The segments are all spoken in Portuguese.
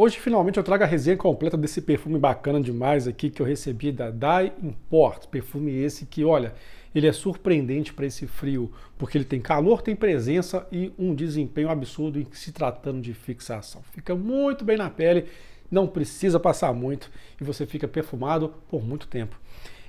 Hoje, finalmente, eu trago a resenha completa desse perfume bacana demais aqui que eu recebi da Dai Import. Perfume esse que, olha, ele é surpreendente para esse frio, porque ele tem calor, tem presença e um desempenho absurdo em se tratando de fixação. Fica muito bem na pele, não precisa passar muito e você fica perfumado por muito tempo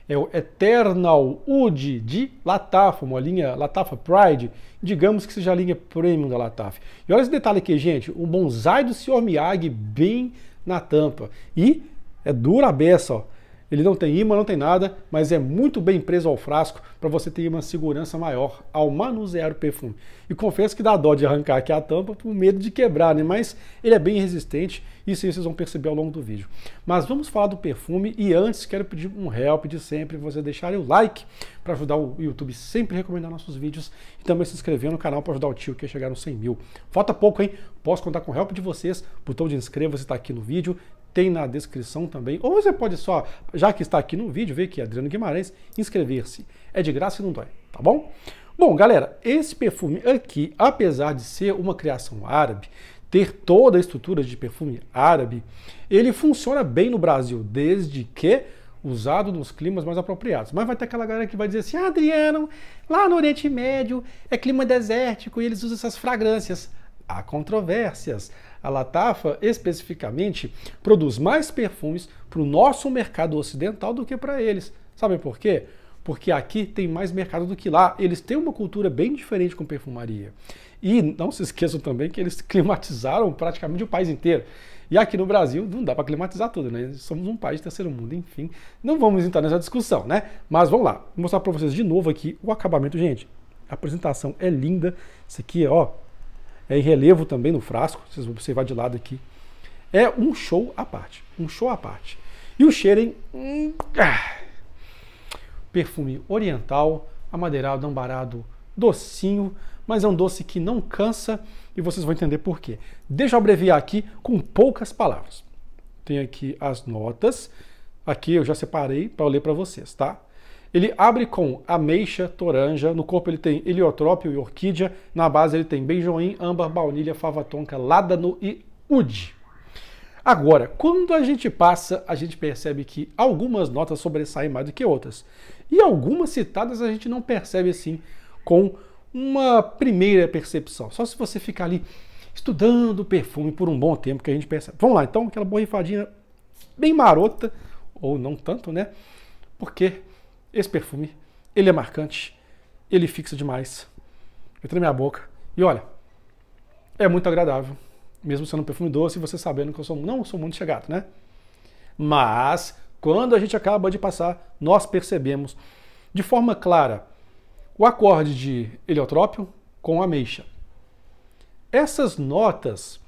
é o Eternal Wood de Latafa, uma linha Latafa Pride, digamos que seja a linha premium da Latafa. E olha esse detalhe aqui, gente, o bonsai do Sr. Miyagi bem na tampa. E é dura a beça, ó. Ele não tem imã, não tem nada, mas é muito bem preso ao frasco para você ter uma segurança maior ao manusear o perfume. E confesso que dá dó de arrancar aqui a tampa por medo de quebrar, né? Mas ele é bem resistente, isso aí vocês vão perceber ao longo do vídeo. Mas vamos falar do perfume e antes quero pedir um help de sempre você deixar o like para ajudar o YouTube sempre recomendar nossos vídeos e também se inscrever no canal para ajudar o tio que chegar nos 100 mil. Falta pouco, hein? Posso contar com o help de vocês. O botão de inscreva-se está aqui no vídeo tem na descrição também. Ou você pode só, já que está aqui no vídeo, ver que Adriano Guimarães, inscrever-se. É de graça e não dói, tá bom? Bom, galera, esse perfume aqui, apesar de ser uma criação árabe, ter toda a estrutura de perfume árabe, ele funciona bem no Brasil, desde que usado nos climas mais apropriados. Mas vai ter aquela galera que vai dizer assim: ah, Adriano, lá no Oriente Médio é clima desértico e eles usam essas fragrâncias. Há controvérsias, a Latafa, especificamente, produz mais perfumes para o nosso mercado ocidental do que para eles. Sabe por quê? Porque aqui tem mais mercado do que lá. Eles têm uma cultura bem diferente com perfumaria. E não se esqueçam também que eles climatizaram praticamente o país inteiro. E aqui no Brasil não dá para climatizar tudo, né? Somos um país de terceiro mundo, enfim. Não vamos entrar nessa discussão, né? Mas vamos lá. Vou mostrar para vocês de novo aqui o acabamento, gente. A apresentação é linda. Isso aqui, é, ó, é em relevo também no frasco, vocês vão observar de lado aqui. É um show à parte, um show à parte. E o cheiro, hein? Hum, ah. Perfume oriental, amadeirado, ambarado, docinho, mas é um doce que não cansa e vocês vão entender por quê. Deixa eu abreviar aqui com poucas palavras. Tem aqui as notas, aqui eu já separei para ler para vocês, tá? Ele abre com ameixa, toranja, no corpo ele tem heliotrópio e orquídea, na base ele tem beijoinho, âmbar, baunilha, fava tonka, ládano e ude. Agora, quando a gente passa, a gente percebe que algumas notas sobressaem mais do que outras. E algumas citadas a gente não percebe assim com uma primeira percepção. Só se você ficar ali estudando o perfume por um bom tempo que a gente percebe. Vamos lá, então, aquela borrifadinha bem marota, ou não tanto, né? Porque esse perfume, ele é marcante, ele fixa demais. Entra na minha boca. E olha, é muito agradável. Mesmo sendo um perfume doce, você sabendo que eu sou, não sou muito chegado, né? Mas, quando a gente acaba de passar, nós percebemos de forma clara o acorde de heliotrópio com ameixa. Essas notas,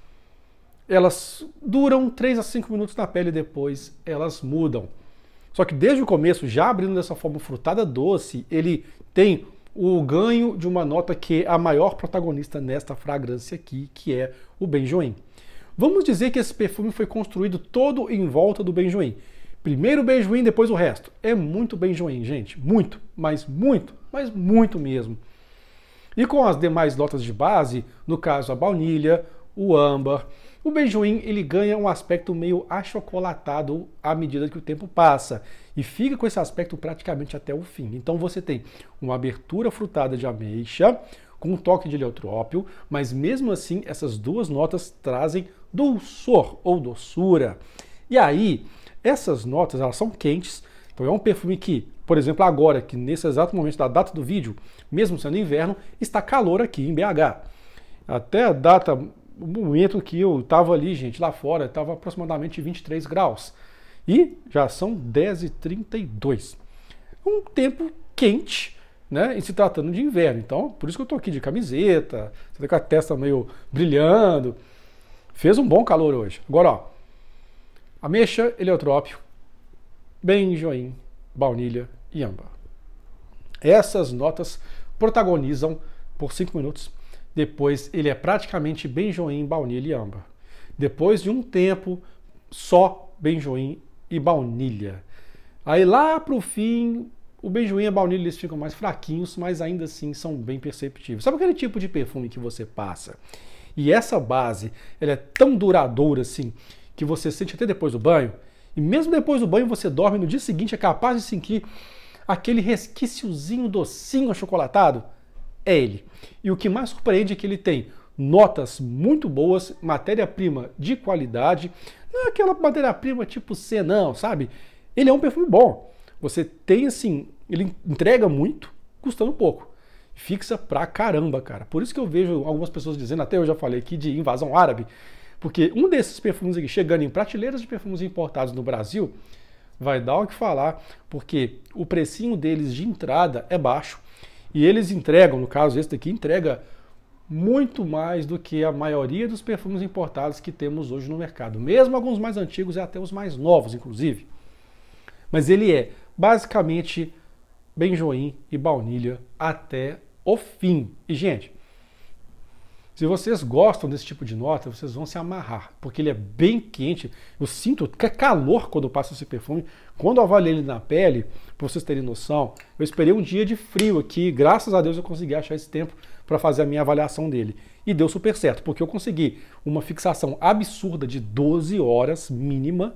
elas duram 3 a 5 minutos na pele e depois elas mudam. Só que desde o começo, já abrindo dessa forma frutada doce, ele tem o ganho de uma nota que é a maior protagonista nesta fragrância aqui, que é o Benjoin. Vamos dizer que esse perfume foi construído todo em volta do Benjoin. Primeiro o Benjoin, depois o resto. É muito Benjoin, gente. Muito, mas muito, mas muito mesmo. E com as demais notas de base, no caso a baunilha, o âmbar. O benjoim ele ganha um aspecto meio achocolatado à medida que o tempo passa e fica com esse aspecto praticamente até o fim. Então você tem uma abertura frutada de ameixa com um toque de heliotrópio, mas mesmo assim essas duas notas trazem dulçor ou doçura. E aí, essas notas elas são quentes, então é um perfume que, por exemplo, agora, que nesse exato momento da data do vídeo, mesmo sendo inverno, está calor aqui em BH. Até a data o momento que eu estava ali, gente, lá fora, estava aproximadamente 23 graus. E já são 10h32. Um tempo quente, né? E se tratando de inverno. Então, por isso que eu estou aqui de camiseta, você tá com a testa meio brilhando. Fez um bom calor hoje. Agora, ó, ameixa, heliotrópio, benjoim, baunilha e âmbar. Essas notas protagonizam por 5 minutos depois ele é praticamente benjoim, baunilha e âmbar. Depois de um tempo, só benjoim e baunilha. Aí lá para o fim, o benjoim e a baunilha eles ficam mais fraquinhos, mas ainda assim são bem perceptíveis. Sabe aquele tipo de perfume que você passa? E essa base, ela é tão duradoura assim, que você sente até depois do banho, e mesmo depois do banho você dorme no dia seguinte é capaz de sentir aquele resquíciozinho docinho achocolatado é ele. E o que mais surpreende é que ele tem notas muito boas, matéria-prima de qualidade, não é aquela matéria-prima tipo C, não, sabe? Ele é um perfume bom. Você tem assim, ele entrega muito, custando pouco. Fixa pra caramba, cara. Por isso que eu vejo algumas pessoas dizendo, até eu já falei aqui, de invasão árabe. Porque um desses perfumes aqui, chegando em prateleiras de perfumes importados no Brasil, vai dar o que falar, porque o precinho deles de entrada é baixo e eles entregam, no caso esse daqui entrega muito mais do que a maioria dos perfumes importados que temos hoje no mercado, mesmo alguns mais antigos e até os mais novos, inclusive. Mas ele é basicamente benjoim e baunilha até o fim. E gente, se vocês gostam desse tipo de nota, vocês vão se amarrar, porque ele é bem quente. Eu sinto que é calor quando eu passo esse perfume. Quando eu avaliei ele na pele, para vocês terem noção, eu esperei um dia de frio aqui. Graças a Deus eu consegui achar esse tempo para fazer a minha avaliação dele. E deu super certo, porque eu consegui uma fixação absurda de 12 horas mínima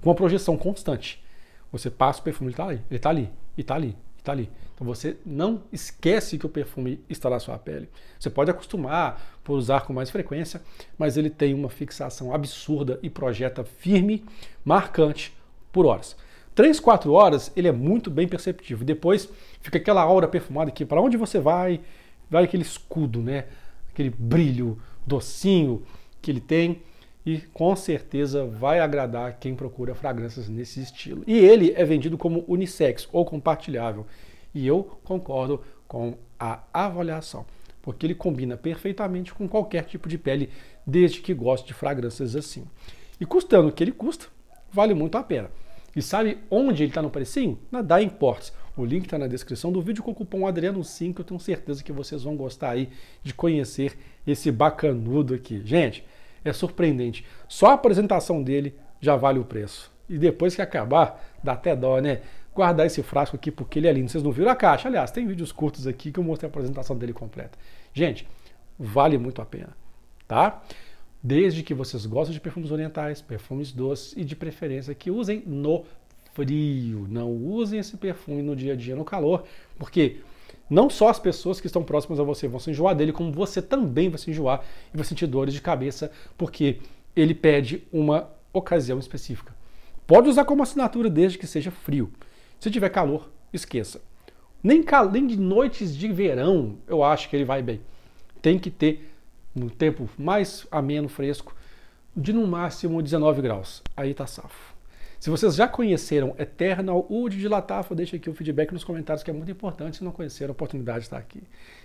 com uma projeção constante. Você passa o perfume, ele está ali, ele está ali, e está ali, está ali. Então você não esquece que o perfume está na sua pele. Você pode acostumar por usar com mais frequência, mas ele tem uma fixação absurda e projeta firme, marcante por horas. 3, 4 horas ele é muito bem perceptível. Depois fica aquela aura perfumada que para onde você vai, vai aquele escudo, né? Aquele brilho docinho que ele tem e com certeza vai agradar quem procura fragrâncias nesse estilo. E ele é vendido como unissex ou compartilhável. E eu concordo com a avaliação, porque ele combina perfeitamente com qualquer tipo de pele, desde que goste de fragrâncias assim. E custando o que ele custa, vale muito a pena. E sabe onde ele está no precinho? Na Da Imports. O link está na descrição do vídeo com o cupom Adriano5. Eu tenho certeza que vocês vão gostar aí de conhecer esse bacanudo aqui. Gente, é surpreendente. Só a apresentação dele já vale o preço. E depois que acabar, dá até dó, né? Guardar esse frasco aqui porque ele é lindo. Vocês não viram a caixa? Aliás, tem vídeos curtos aqui que eu mostrei a apresentação dele completa. Gente, vale muito a pena, tá? Desde que vocês gostem de perfumes orientais, perfumes doces e de preferência que usem no frio. Não usem esse perfume no dia a dia no calor, porque não só as pessoas que estão próximas a você vão se enjoar dele, como você também vai se enjoar e vai sentir dores de cabeça, porque ele pede uma ocasião específica. Pode usar como assinatura desde que seja frio. Se tiver calor, esqueça. Nem, cal nem de noites de verão eu acho que ele vai bem. Tem que ter um tempo mais ameno, fresco, de no máximo 19 graus. Aí tá safo. Se vocês já conheceram Eternal ou de Latafa, deixa aqui o feedback nos comentários, que é muito importante. Se não conheceram, a oportunidade de tá estar aqui.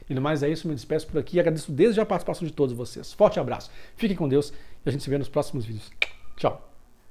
E no mais é isso, me despeço por aqui. e Agradeço desde já a participação de todos vocês. Forte abraço, fiquem com Deus e a gente se vê nos próximos vídeos. Tchau!